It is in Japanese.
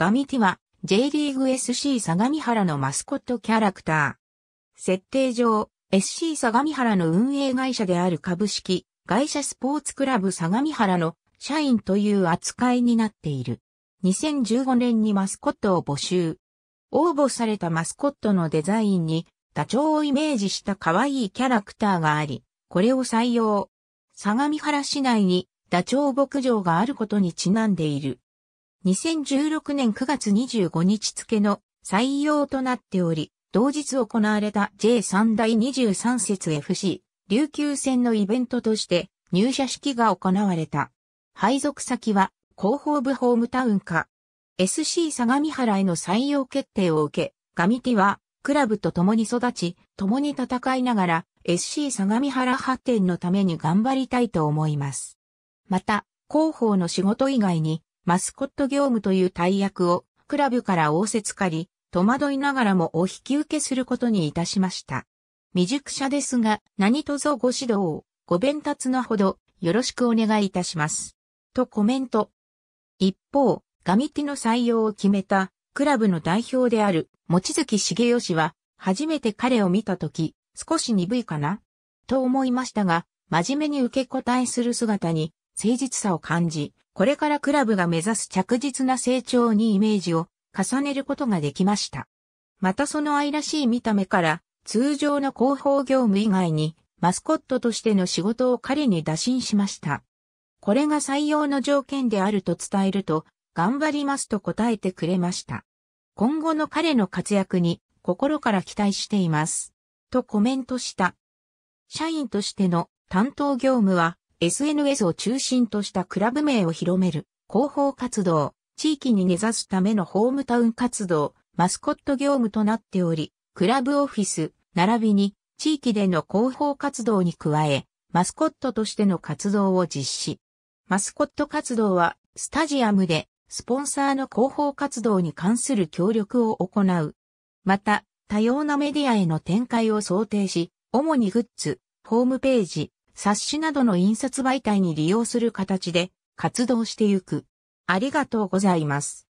ガミティは J リーグ SC 相模原のマスコットキャラクター。設定上、SC 相模原の運営会社である株式会社スポーツクラブ相模原の社員という扱いになっている。2015年にマスコットを募集。応募されたマスコットのデザインにダチョウをイメージした可愛いキャラクターがあり、これを採用。相模原市内にダチョウ牧場があることにちなんでいる。2016年9月25日付の採用となっており、同日行われた J3 第23節 FC 琉球戦のイベントとして入社式が行われた。配属先は広報部ホームタウンか SC 相模原への採用決定を受け、ガミティはクラブと共に育ち、共に戦いながら SC 相模原発展のために頑張りたいと思います。また、広報の仕事以外にマスコット業務という大役をクラブから仰せつかり、戸惑いながらもお引き受けすることにいたしました。未熟者ですが、何卒ご指導、ご弁達のほど、よろしくお願いいたします。とコメント。一方、ガミティの採用を決めた、クラブの代表である、望月重義は、初めて彼を見たとき、少し鈍いかなと思いましたが、真面目に受け答えする姿に、誠実さを感じ、これからクラブが目指す着実な成長にイメージを重ねることができました。またその愛らしい見た目から、通常の広報業務以外に、マスコットとしての仕事を彼に打診しました。これが採用の条件であると伝えると、頑張りますと答えてくれました。今後の彼の活躍に心から期待しています。とコメントした。社員としての担当業務は SNS を中心としたクラブ名を広める、広報活動、地域に根ざすためのホームタウン活動、マスコット業務となっており、クラブオフィス、並びに地域での広報活動に加え、マスコットとしての活動を実施。マスコット活動は、スタジアムで、スポンサーの広報活動に関する協力を行う。また、多様なメディアへの展開を想定し、主にグッズ、ホームページ、冊子などの印刷媒体に利用する形で活動してゆく。ありがとうございます。